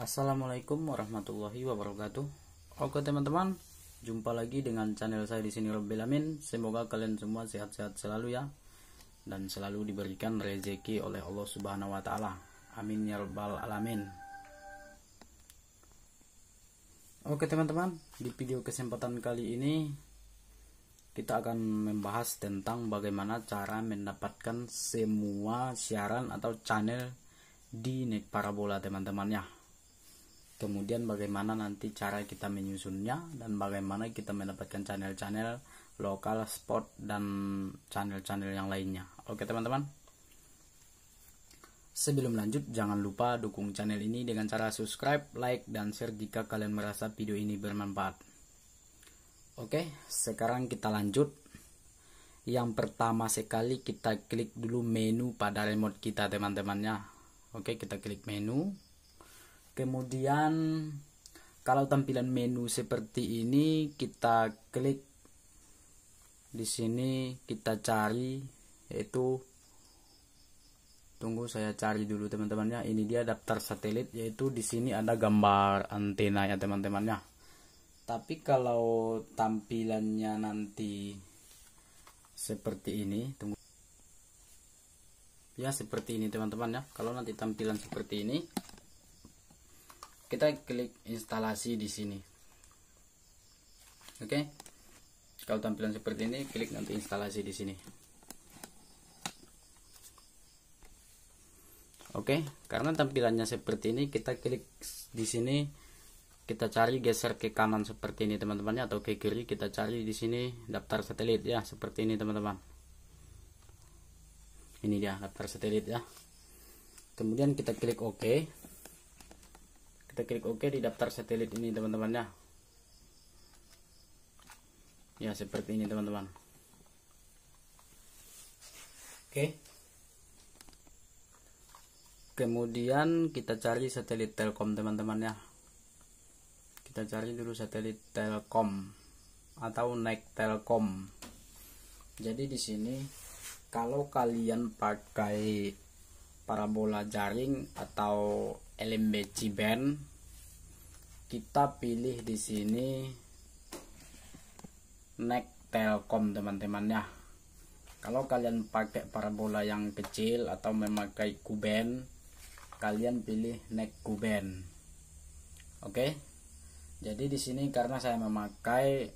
Assalamualaikum warahmatullahi wabarakatuh. Oke teman-teman, jumpa lagi dengan channel saya di sini Robbil Amin. Semoga kalian semua sehat-sehat selalu ya dan selalu diberikan rezeki oleh Allah Subhanahu wa taala. Amin ya rabbal alamin. Oke teman-teman, di video kesempatan kali ini kita akan membahas tentang bagaimana cara mendapatkan semua siaran atau channel di net parabola teman-teman ya kemudian bagaimana nanti cara kita menyusunnya dan bagaimana kita mendapatkan channel-channel lokal spot dan channel-channel yang lainnya oke teman-teman Sebelum lanjut, jangan lupa dukung channel ini dengan cara subscribe, like, dan share jika kalian merasa video ini bermanfaat. Oke, sekarang kita lanjut. Yang pertama sekali kita klik dulu menu pada remote kita teman-temannya. Oke, kita klik menu kemudian kalau tampilan menu seperti ini kita klik di sini kita cari yaitu tunggu saya cari dulu teman-temannya ini dia daftar satelit yaitu di sini ada gambar antena ya teman-temannya tapi kalau tampilannya nanti seperti ini tunggu ya seperti ini teman temannya kalau nanti tampilan seperti ini kita klik instalasi di sini oke okay? kalau tampilan seperti ini klik nanti instalasi di sini oke okay? karena tampilannya seperti ini kita klik di sini kita cari geser ke kanan seperti ini teman-teman ya, atau ke kiri kita cari di sini daftar satelit ya seperti ini teman-teman ini dia daftar satelit ya kemudian kita klik OK kita klik OK di daftar satelit ini teman-teman ya ya seperti ini teman-teman oke kemudian kita cari satelit telkom teman-teman ya kita cari dulu satelit telkom atau naik telkom jadi di sini kalau kalian pakai parabola jaring atau LMB band kita pilih di sini neck telkom teman-teman ya kalau kalian pakai parabola yang kecil atau memakai kuben kalian pilih neck kuben oke jadi di sini karena saya memakai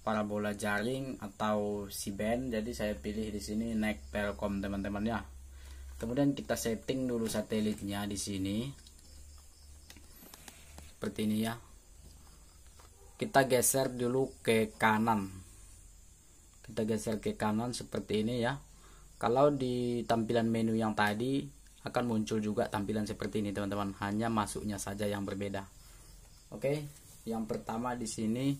parabola jaring atau si band jadi saya pilih di sini neck telkom teman-teman ya kemudian kita setting dulu satelitnya di sini seperti ini ya kita geser dulu ke kanan kita geser ke kanan seperti ini ya kalau di tampilan menu yang tadi akan muncul juga tampilan seperti ini teman-teman hanya masuknya saja yang berbeda oke yang pertama di sini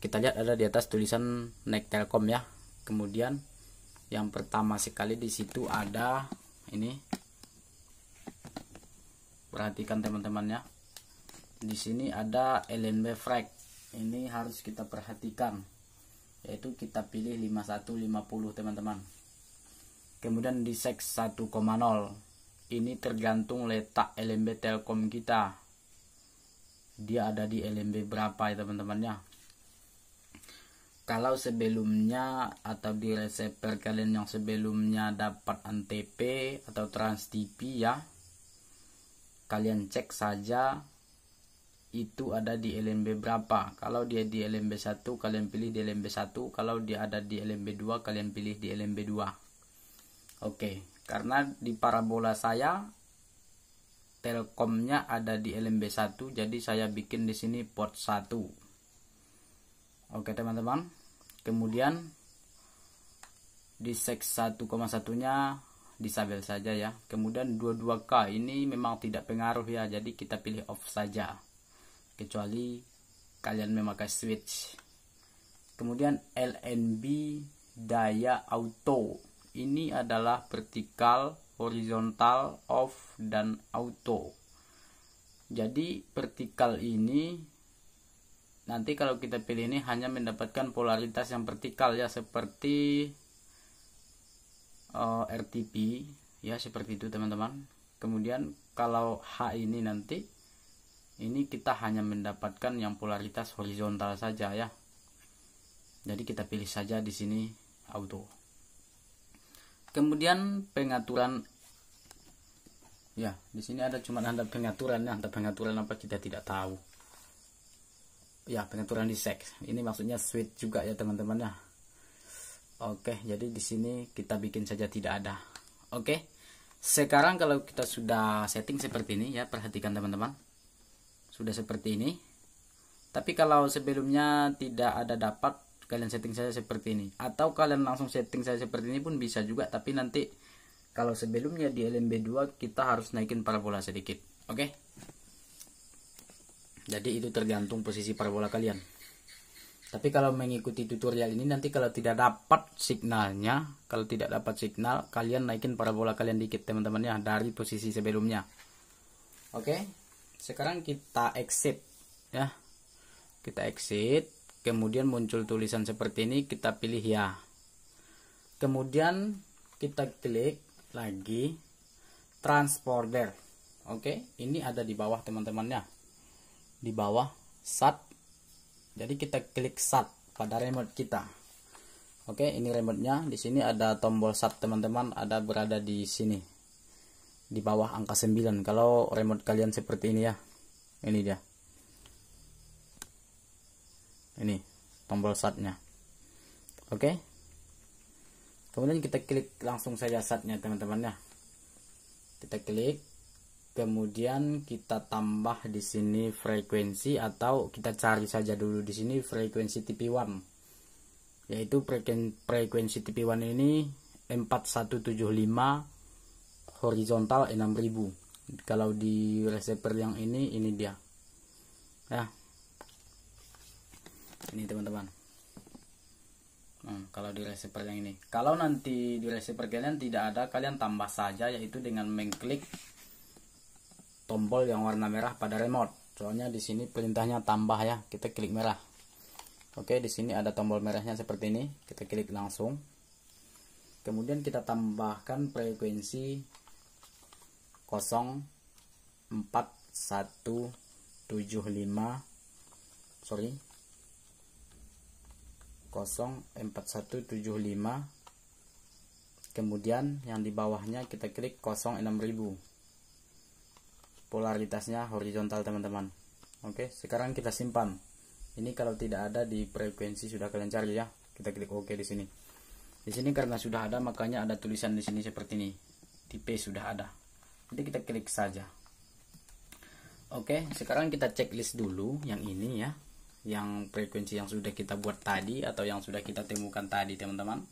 kita lihat ada di atas tulisan naik telkom ya kemudian yang pertama sekali di situ ada ini perhatikan teman-teman ya di sini ada LNB frag ini harus kita perhatikan yaitu kita pilih 5150 teman-teman kemudian di seks 1,0 ini tergantung letak LMB Telkom kita dia ada di LMB berapa ya teman temannya kalau sebelumnya atau di receiver kalian yang sebelumnya dapat antp atau trans TV ya kalian cek saja itu ada di LMB berapa. Kalau dia di LMB 1, kalian pilih di LMB 1. Kalau dia ada di LMB 2, kalian pilih di LMB 2. Oke, karena di parabola saya Telkomnya ada di LMB 1, jadi saya bikin di sini port 1. Oke, teman-teman. Kemudian di sek 1,1-nya disabel saja ya. Kemudian 22K ini memang tidak pengaruh ya, jadi kita pilih off saja kecuali kalian memakai switch kemudian LNB daya auto ini adalah vertikal horizontal off dan auto jadi vertikal ini nanti kalau kita pilih ini hanya mendapatkan polaritas yang vertikal ya seperti uh, eh, RTP ya seperti itu teman-teman kemudian kalau H ini nanti ini kita hanya mendapatkan yang polaritas horizontal saja ya jadi kita pilih saja di sini auto kemudian pengaturan ya di sini ada cuma ada pengaturan ya ada pengaturan apa kita tidak tahu ya pengaturan di seks ini maksudnya switch juga ya teman-teman ya oke jadi di sini kita bikin saja tidak ada oke sekarang kalau kita sudah setting seperti ini ya perhatikan teman-teman sudah seperti ini tapi kalau sebelumnya tidak ada dapat kalian setting saja seperti ini atau kalian langsung setting saja seperti ini pun bisa juga tapi nanti kalau sebelumnya di LMB2 kita harus naikin parabola sedikit oke okay? jadi itu tergantung posisi parabola kalian tapi kalau mengikuti tutorial ini nanti kalau tidak dapat signalnya kalau tidak dapat signal kalian naikin parabola kalian dikit teman-teman ya dari posisi sebelumnya oke okay? sekarang kita exit ya kita exit kemudian muncul tulisan seperti ini kita pilih ya kemudian kita klik lagi transporter oke ini ada di bawah teman-temannya di bawah sat jadi kita klik sat pada remote kita oke ini remote nya di sini ada tombol sat teman-teman ada berada di sini di bawah angka 9 kalau remote kalian seperti ini ya ini dia ini tombol satnya oke okay? kemudian kita klik langsung saja satnya teman-teman ya kita klik kemudian kita tambah di sini frekuensi atau kita cari saja dulu di sini frekuensi TP1 yaitu frekuensi TP1 ini 4175 horizontal 6000 kalau di receiver yang ini ini dia ya ini teman-teman nah, kalau di receiver yang ini kalau nanti di receiver kalian tidak ada kalian tambah saja yaitu dengan mengklik tombol yang warna merah pada remote soalnya di sini perintahnya tambah ya kita klik merah oke di sini ada tombol merahnya seperti ini kita klik langsung kemudian kita tambahkan frekuensi 04175 sorry 04175 kemudian yang di bawahnya kita klik 06000 polaritasnya horizontal teman-teman oke sekarang kita simpan ini kalau tidak ada di frekuensi sudah kalian cari ya kita klik Oke di sini di sini karena sudah ada makanya ada tulisan di sini seperti ini tipe sudah ada jadi kita klik saja oke sekarang kita checklist dulu yang ini ya yang frekuensi yang sudah kita buat tadi atau yang sudah kita temukan tadi teman-teman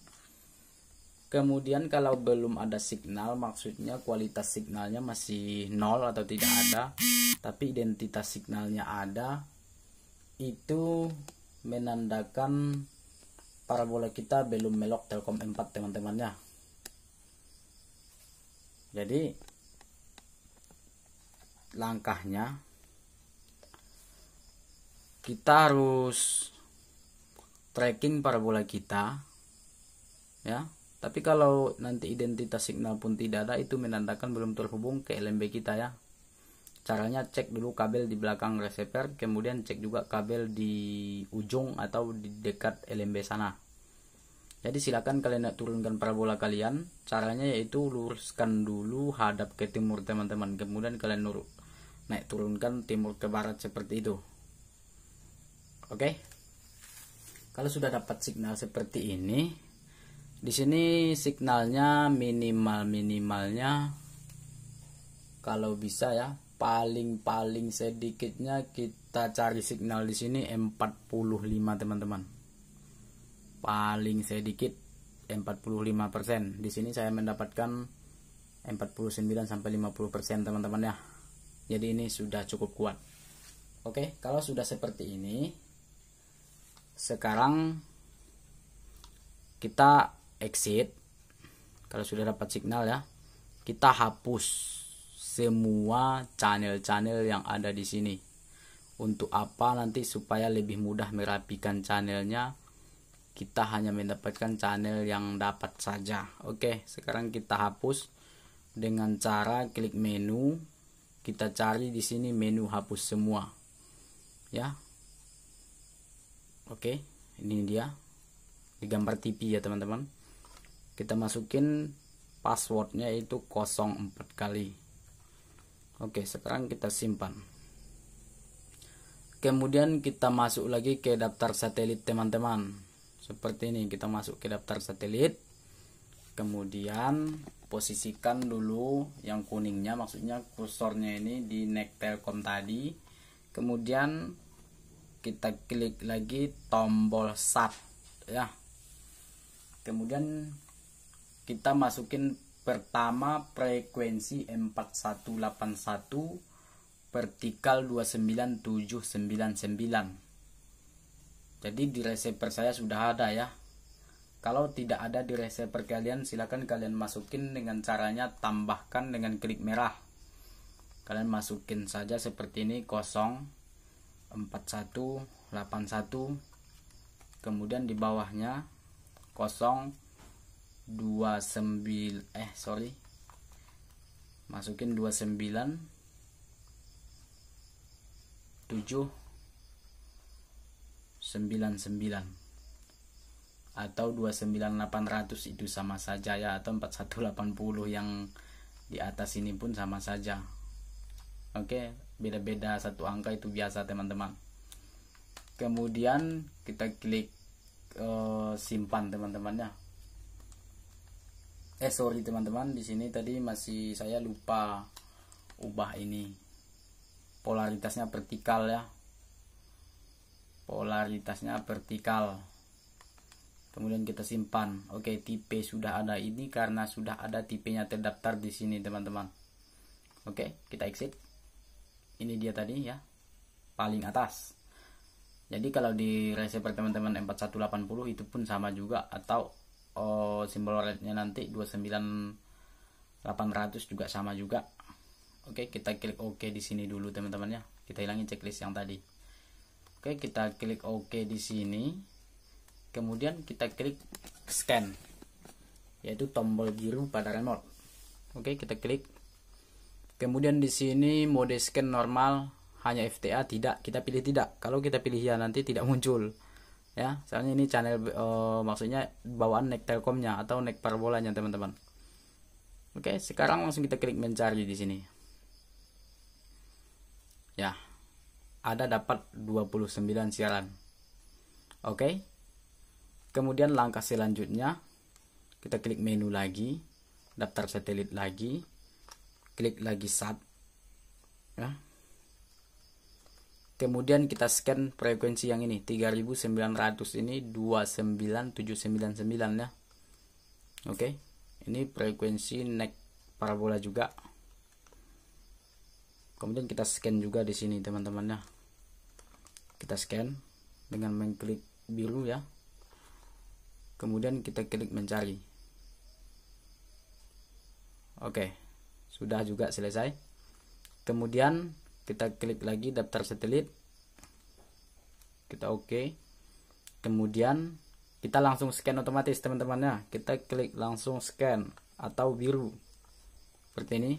kemudian kalau belum ada signal maksudnya kualitas signalnya masih nol atau tidak ada tapi identitas signalnya ada itu menandakan parabola kita belum melok Telkom 4 teman-temannya jadi langkahnya kita harus tracking parabola kita ya tapi kalau nanti identitas signal pun tidak ada itu menandakan belum terhubung ke LMB kita ya caranya cek dulu kabel di belakang receiver kemudian cek juga kabel di ujung atau di dekat LMB sana jadi silakan kalian turunkan parabola kalian caranya yaitu luruskan dulu hadap ke timur teman-teman kemudian kalian naik turunkan timur ke barat seperti itu oke okay? kalau sudah dapat signal seperti ini di sini signalnya minimal minimalnya kalau bisa ya paling-paling sedikitnya kita cari signal di sini 45 teman-teman paling sedikit 45% di sini saya mendapatkan 49 sampai 50% teman-teman ya jadi ini sudah cukup kuat oke kalau sudah seperti ini sekarang kita exit kalau sudah dapat signal ya kita hapus semua channel-channel yang ada di sini untuk apa nanti supaya lebih mudah merapikan channelnya kita hanya mendapatkan channel yang dapat saja oke sekarang kita hapus dengan cara klik menu kita cari di sini menu hapus semua ya oke ini dia di gambar TV ya teman-teman kita masukin passwordnya itu 04 kali oke sekarang kita simpan kemudian kita masuk lagi ke daftar satelit teman-teman seperti ini kita masuk ke daftar satelit kemudian posisikan dulu yang kuningnya maksudnya kursornya ini di neck telkom tadi kemudian kita klik lagi tombol start ya kemudian kita masukin pertama frekuensi 4181 vertikal 29799 jadi di receiver saya sudah ada ya kalau tidak ada di receiver kalian, silakan kalian masukin dengan caranya tambahkan dengan klik merah. Kalian masukin saja seperti ini 04181 kemudian di bawahnya 029 29 eh sorry masukin 29 7 99 atau 29800 itu sama saja ya atau 4180 yang di atas ini pun sama saja oke beda-beda satu angka itu biasa teman-teman kemudian kita klik uh, simpan teman-temannya eh sorry teman-teman di sini tadi masih saya lupa ubah ini polaritasnya vertikal ya polaritasnya vertikal kemudian kita simpan oke tipe sudah ada ini karena sudah ada tipenya terdaftar di sini teman-teman oke kita exit ini dia tadi ya paling atas jadi kalau di receiver teman-teman 4180 itu pun sama juga atau oh, simbol rednya nanti 29800 juga sama juga Oke, kita klik OK di sini dulu teman-teman ya. Kita hilangin checklist yang tadi. Oke, kita klik OK di sini kemudian kita klik scan yaitu tombol biru pada remote oke kita klik kemudian di sini mode scan normal hanya FTA tidak kita pilih tidak kalau kita pilih ya nanti tidak muncul ya soalnya ini channel e, maksudnya bawaan nek telkomnya atau nek parabolanya teman-teman oke sekarang langsung kita klik mencari di sini ya ada dapat 29 siaran oke Kemudian langkah selanjutnya kita klik menu lagi, daftar satelit lagi, klik lagi sat. Ya. Kemudian kita scan frekuensi yang ini 3900 ini 29799 ya. Oke. Ini frekuensi neck parabola juga. Kemudian kita scan juga di sini teman teman ya. Kita scan dengan mengklik biru ya kemudian kita klik mencari oke sudah juga selesai kemudian kita klik lagi daftar satelit kita oke kemudian kita langsung scan otomatis teman-temannya kita klik langsung scan atau biru seperti ini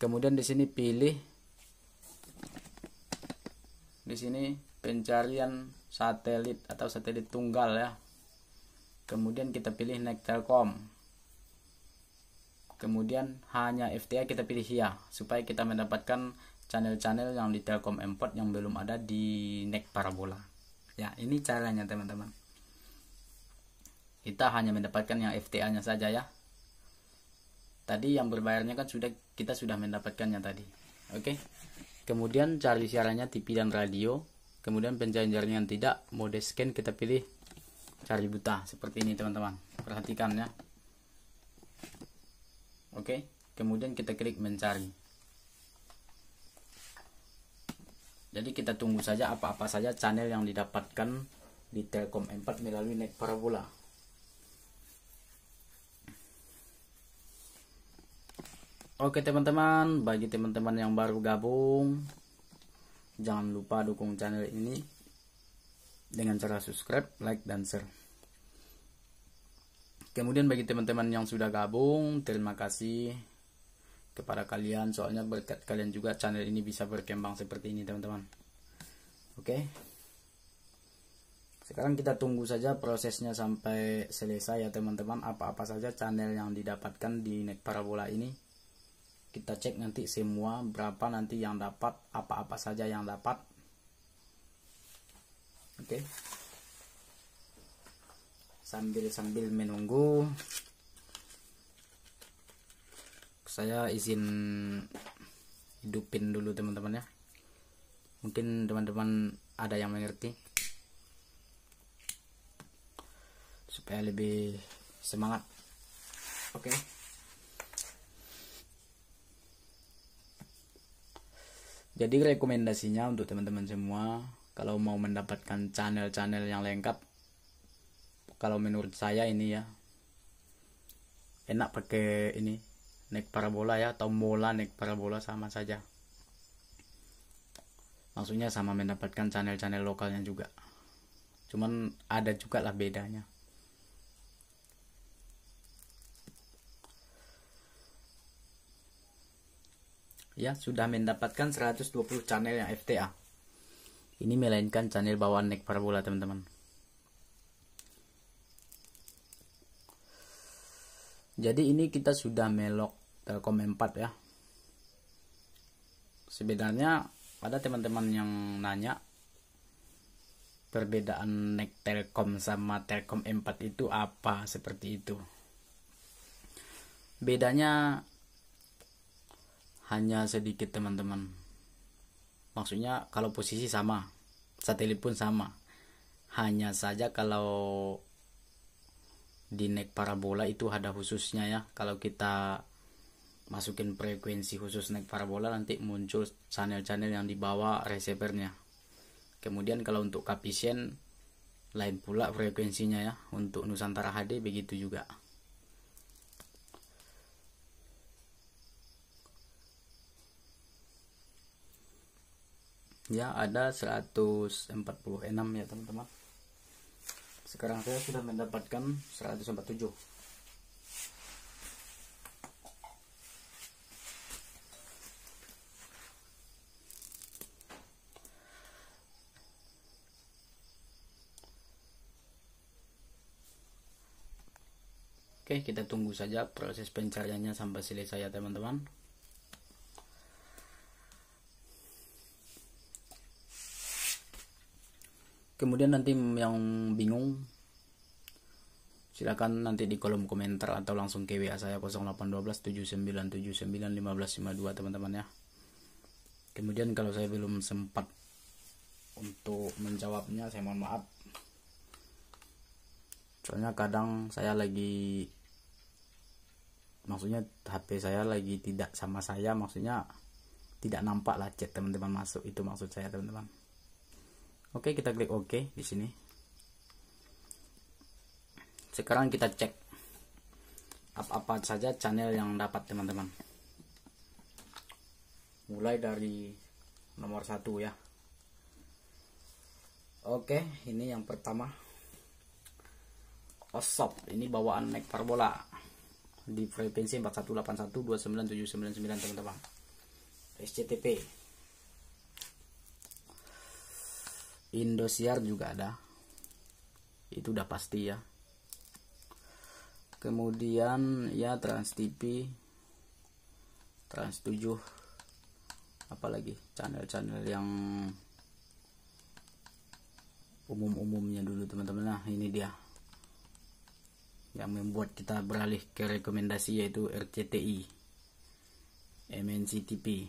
kemudian di sini pilih di sini pencarian satelit atau satelit tunggal ya kemudian kita pilih next telkom kemudian hanya FTA kita pilih ya supaya kita mendapatkan channel-channel yang di telkom import yang belum ada di Next parabola ya ini caranya teman-teman kita hanya mendapatkan yang FTA nya saja ya tadi yang berbayarnya kan sudah kita sudah mendapatkannya tadi oke okay? kemudian cari siarannya TV dan radio kemudian penjajarnya yang tidak mode scan kita pilih cari buta seperti ini teman-teman perhatikan ya oke kemudian kita klik mencari jadi kita tunggu saja apa-apa saja channel yang didapatkan di Telkom 4 melalui net parabola oke teman-teman bagi teman-teman yang baru gabung jangan lupa dukung channel ini dengan cara subscribe, like, dan share. Kemudian bagi teman-teman yang sudah gabung, terima kasih kepada kalian. Soalnya berkat kalian juga channel ini bisa berkembang seperti ini, teman-teman. Oke. Sekarang kita tunggu saja prosesnya sampai selesai ya, teman-teman. Apa-apa saja channel yang didapatkan di net parabola ini. Kita cek nanti semua berapa nanti yang dapat, apa-apa saja yang dapat Oke. Okay. Sambil sambil menunggu saya izin hidupin dulu teman-teman ya. Mungkin teman-teman ada yang mengerti. Supaya lebih semangat. Oke. Okay. Jadi rekomendasinya untuk teman-teman semua kalau mau mendapatkan channel-channel yang lengkap kalau menurut saya ini ya enak pakai ini naik parabola ya atau mola naik parabola sama saja maksudnya sama mendapatkan channel-channel lokalnya juga cuman ada juga lah bedanya ya sudah mendapatkan 120 channel yang FTA ini melainkan channel bawaan naik parabola teman-teman jadi ini kita sudah melok telkom 4 ya sebenarnya ada teman-teman yang nanya perbedaan naik telkom sama telkom 4 itu apa seperti itu bedanya hanya sedikit teman-teman maksudnya kalau posisi sama satelit pun sama hanya saja kalau di neck parabola itu ada khususnya ya kalau kita masukin frekuensi khusus naik parabola nanti muncul channel-channel yang dibawa receivernya kemudian kalau untuk kapisien lain pula frekuensinya ya untuk Nusantara HD begitu juga ya ada 146 ya teman-teman sekarang saya sudah mendapatkan 147 Oke, kita tunggu saja proses pencariannya sampai selesai ya teman-teman. kemudian nanti yang bingung silakan nanti di kolom komentar atau langsung ke WA saya 0812 teman-teman ya kemudian kalau saya belum sempat untuk menjawabnya saya mohon maaf soalnya kadang saya lagi maksudnya HP saya lagi tidak sama saya maksudnya tidak nampak lah chat teman-teman masuk itu maksud saya teman-teman Oke, kita klik OK di sini. Sekarang kita cek apa-apa saja channel yang dapat teman-teman. Mulai dari nomor satu ya. Oke, ini yang pertama. Osop, ini bawaan naik parbola di frekuensi 41812979 teman-teman. SCTP Indosiar juga ada itu udah pasti ya kemudian ya Trans TV Trans 7 apalagi channel-channel yang umum-umumnya dulu teman-teman nah ini dia yang membuat kita beralih ke rekomendasi yaitu RCTI MNC TV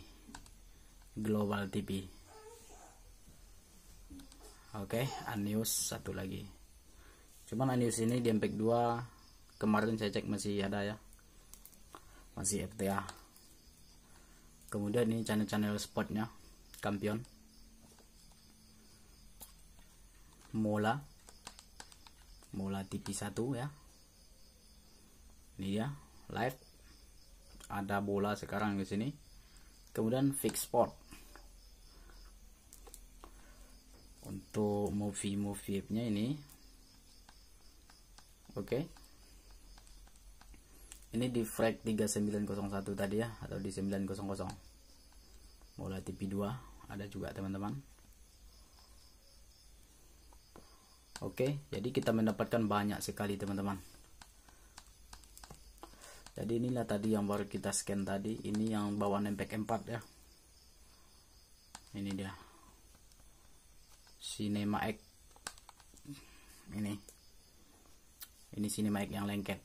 Global TV Oke, okay, Anius satu lagi. Cuman Anius ini di mp 2 kemarin saya cek masih ada ya. Masih FTA. Kemudian ini channel-channel spotnya Kampion. Mola. Mola TV1 ya. Ini ya, live. Ada bola sekarang di sini. Kemudian fix spot untuk movie movie nya ini oke okay. ini di frag 3901 tadi ya atau di 900 mulai TV2 ada juga teman-teman oke okay, jadi kita mendapatkan banyak sekali teman-teman jadi inilah tadi yang baru kita scan tadi ini yang bawa nempek 4 ya ini dia Cinema X ini ini Cinema X yang lengket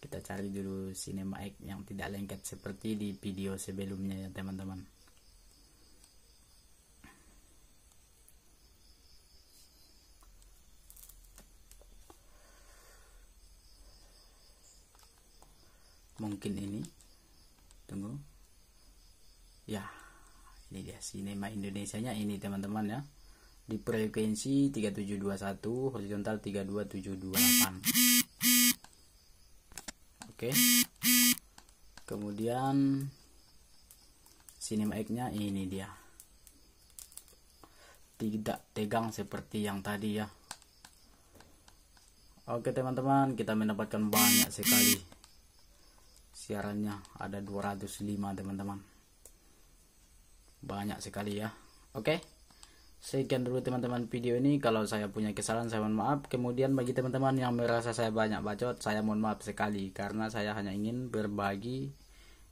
kita cari dulu Cinema X yang tidak lengket seperti di video sebelumnya ya teman-teman mungkin ini tunggu ya ini dia sinema Indonesia nya ini teman-teman ya di frekuensi 3721 horizontal 32728 oke kemudian sinema X nya ini dia tidak tegang seperti yang tadi ya Oke teman-teman, kita mendapatkan banyak sekali siarannya. Ada 205 teman-teman banyak sekali ya oke sekian dulu teman-teman video ini kalau saya punya kesalahan saya mohon maaf kemudian bagi teman-teman yang merasa saya banyak bacot saya mohon maaf sekali karena saya hanya ingin berbagi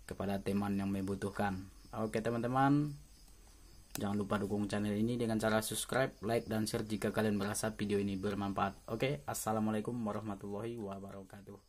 kepada teman yang membutuhkan oke teman-teman jangan lupa dukung channel ini dengan cara subscribe like dan share jika kalian merasa video ini bermanfaat oke assalamualaikum warahmatullahi wabarakatuh